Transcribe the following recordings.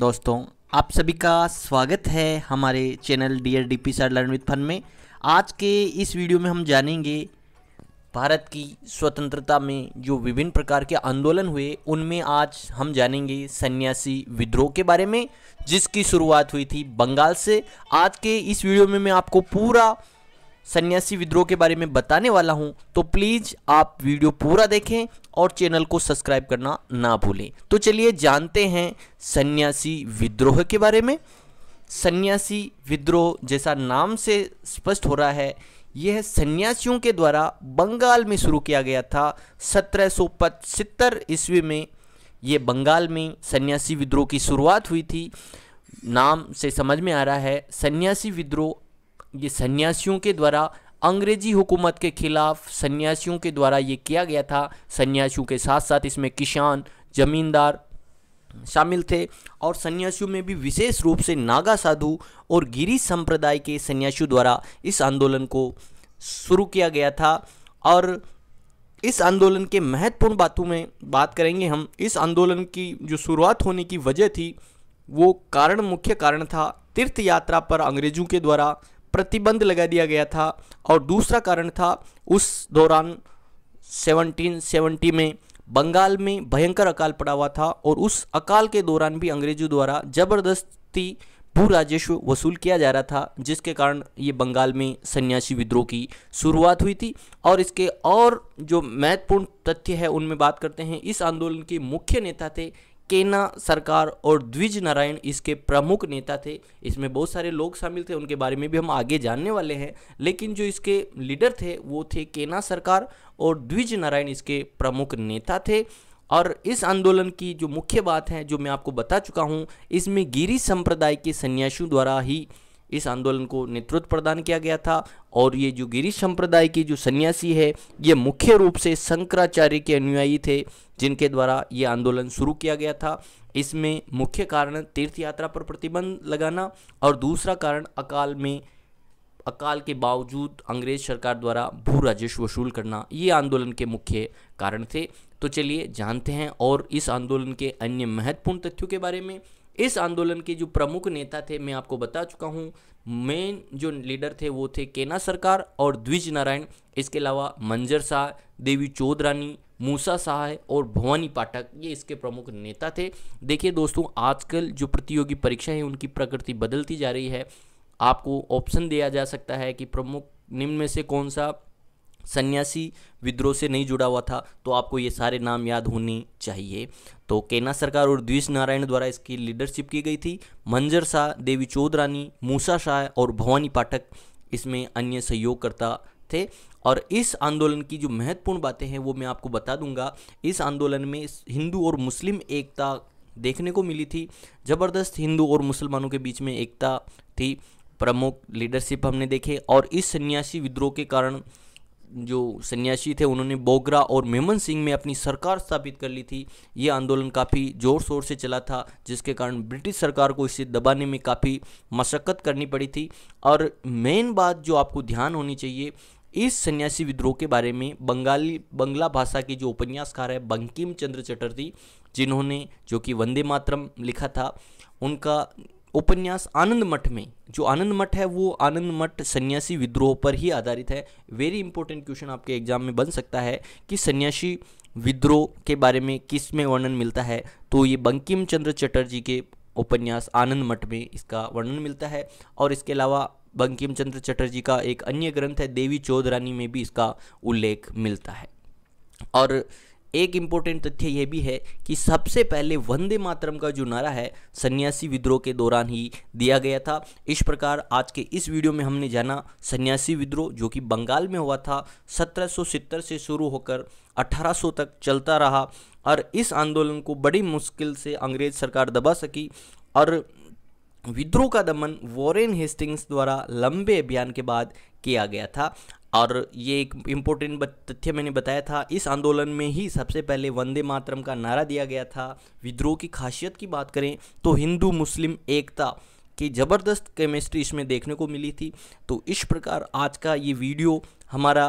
दोस्तों आप सभी का स्वागत है हमारे channel D R D P sir learn with fun में आज के इस वीडियो में हम जानेंगे भारत की स्वतंत्रता में जो विभिन्न प्रकार के आंदोलन हुए उनमें आज हम जानेंगे सन्यासी विद्रोह के बारे में जिसकी शुरुआत हुई थी बंगाल से आज के इस वीडियो में मैं आपको पूरा सन्यासी विद्रोह के बारे में बताने वाला हूं तो प्लीज़ आप वीडियो पूरा देखें और चैनल को सब्सक्राइब करना ना भूलें तो चलिए जानते हैं सन्यासी विद्रोह के बारे में सन्यासी विद्रोह जैसा नाम से स्पष्ट हो रहा है यह सन्यासियों के द्वारा बंगाल में शुरू किया गया था सत्रह सौ ईस्वी में ये बंगाल में सन्यासी विद्रोह की शुरुआत हुई थी नाम से समझ में आ रहा है सन्यासी विद्रोह ये सन्यासियों के द्वारा अंग्रेजी हुकूमत के खिलाफ सन्यासियों के द्वारा ये किया गया था सन्यासियों के साथ साथ इसमें किसान जमींदार शामिल थे और सन्यासियों में भी विशेष रूप से नागा साधु और गिरी संप्रदाय के सन्यासियों द्वारा इस आंदोलन को शुरू किया गया था और इस आंदोलन के महत्वपूर्ण बातों में बात करेंगे हम इस आंदोलन की जो शुरुआत होने की वजह थी वो कारण मुख्य कारण था तीर्थ यात्रा पर अंग्रेजों के द्वारा प्रतिबंध लगा दिया गया था और दूसरा कारण था उस दौरान 1770 में बंगाल में भयंकर अकाल पड़ा हुआ था और उस अकाल के दौरान भी अंग्रेजों द्वारा जबरदस्ती भू राजस्व वसूल किया जा रहा था जिसके कारण ये बंगाल में सन्यासी विद्रोह की शुरुआत हुई थी और इसके और जो महत्वपूर्ण तथ्य है उनमें बात करते हैं इस आंदोलन के मुख्य नेता थे केना सरकार और द्विज नारायण इसके प्रमुख नेता थे इसमें बहुत सारे लोग शामिल थे उनके बारे में भी हम आगे जानने वाले हैं लेकिन जो इसके लीडर थे वो थे केना सरकार और द्विज नारायण इसके प्रमुख नेता थे और इस आंदोलन की जो मुख्य बात है जो मैं आपको बता चुका हूँ इसमें गिरी संप्रदाय के सन्यासियों द्वारा ही इस आंदोलन को नेतृत्व प्रदान किया गया था और ये जो गिरीश संप्रदाय के जो सन्यासी है ये मुख्य रूप से शंकराचार्य के अनुयायी थे जिनके द्वारा ये आंदोलन शुरू किया गया था इसमें मुख्य कारण तीर्थ यात्रा पर प्रतिबंध लगाना और दूसरा कारण अकाल में अकाल के बावजूद अंग्रेज सरकार द्वारा भू राजस्व वसूल करना ये आंदोलन के मुख्य कारण थे तो चलिए जानते हैं और इस आंदोलन के अन्य महत्वपूर्ण तथ्यों के बारे में इस आंदोलन के जो प्रमुख नेता थे मैं आपको बता चुका हूँ मेन जो लीडर थे वो थे केना सरकार और द्विज नारायण इसके अलावा मंजर शाह देवी चौधरानी मूसा शाह और भवानी पाठक ये इसके प्रमुख नेता थे देखिए दोस्तों आजकल जो प्रतियोगी परीक्षा है उनकी प्रकृति बदलती जा रही है आपको ऑप्शन दिया जा सकता है कि प्रमुख निम्न में से कौन सा सन्यासी विद्रोह से नहीं जुड़ा हुआ था तो आपको ये सारे नाम याद होने चाहिए तो केना सरकार और द्विज नारायण द्वारा इसकी लीडरशिप की गई थी मंजर शाह देवी चौधरानी मूसा शाह और भवानी पाठक इसमें अन्य सहयोगकर्ता थे और इस आंदोलन की जो महत्वपूर्ण बातें हैं वो मैं आपको बता दूंगा इस आंदोलन में हिंदू और मुस्लिम एकता देखने को मिली थी ज़बरदस्त हिंदू और मुसलमानों के बीच में एकता थी प्रमुख लीडरशिप हमने देखे और इस सन्यासी विद्रोह के कारण जो सन्यासी थे उन्होंने बोगरा और मेमन सिंह में अपनी सरकार स्थापित कर ली थी ये आंदोलन काफ़ी जोर शोर से चला था जिसके कारण ब्रिटिश सरकार को इसे दबाने में काफ़ी मशक्क़त करनी पड़ी थी और मेन बात जो आपको ध्यान होनी चाहिए इस सन्यासी विद्रोह के बारे में बंगाली बंगला भाषा के जो उपन्यासकार है बंकिम चंद्र चटर्जी जिन्होंने जो कि वंदे मातरम लिखा था उनका उपन्यास आनंद मठ में जो आनंद मठ है वो आनंद मठ सन्यासी विद्रोह पर ही आधारित है वेरी इंपॉर्टेंट क्वेश्चन आपके एग्जाम में बन सकता है कि सन्यासी विद्रोह के बारे में किस में वर्णन मिलता है तो ये बंकिम चंद्र चटर्जी के उपन्यास आनंद मठ में इसका वर्णन मिलता है और इसके अलावा बंकिम चंद्र चटर्जी का एक अन्य ग्रंथ है देवी चौधरानी में भी इसका उल्लेख मिलता है और एक इम्पोर्टेंट तथ्य यह भी है कि सबसे पहले वंदे मातरम का जो नारा है सन्यासी विद्रोह के दौरान ही दिया गया था इस प्रकार आज के इस वीडियो में हमने जाना सन्यासी विद्रोह जो कि बंगाल में हुआ था सत्रह से शुरू होकर 1800 तक चलता रहा और इस आंदोलन को बड़ी मुश्किल से अंग्रेज सरकार दबा सकी और विद्रोह का दमन वॉरेन हेस्टिंग्स द्वारा लंबे अभियान के बाद किया गया था और ये एक इम्पोर्टेंट तथ्य मैंने बताया था इस आंदोलन में ही सबसे पहले वंदे मातरम का नारा दिया गया था विद्रोह की खासियत की बात करें तो हिंदू मुस्लिम एकता की ज़बरदस्त केमिस्ट्री इसमें देखने को मिली थी तो इस प्रकार आज का ये वीडियो हमारा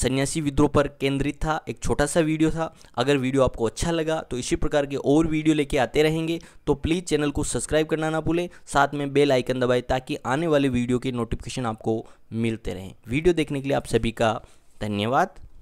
सन्यासी विद्रोह पर केंद्रित था एक छोटा सा वीडियो था अगर वीडियो आपको अच्छा लगा तो इसी प्रकार के और वीडियो लेके आते रहेंगे तो प्लीज़ चैनल को सब्सक्राइब करना ना भूलें साथ में बेल आइकन दबाएं ताकि आने वाले वीडियो के नोटिफिकेशन आपको मिलते रहें वीडियो देखने के लिए आप सभी का धन्यवाद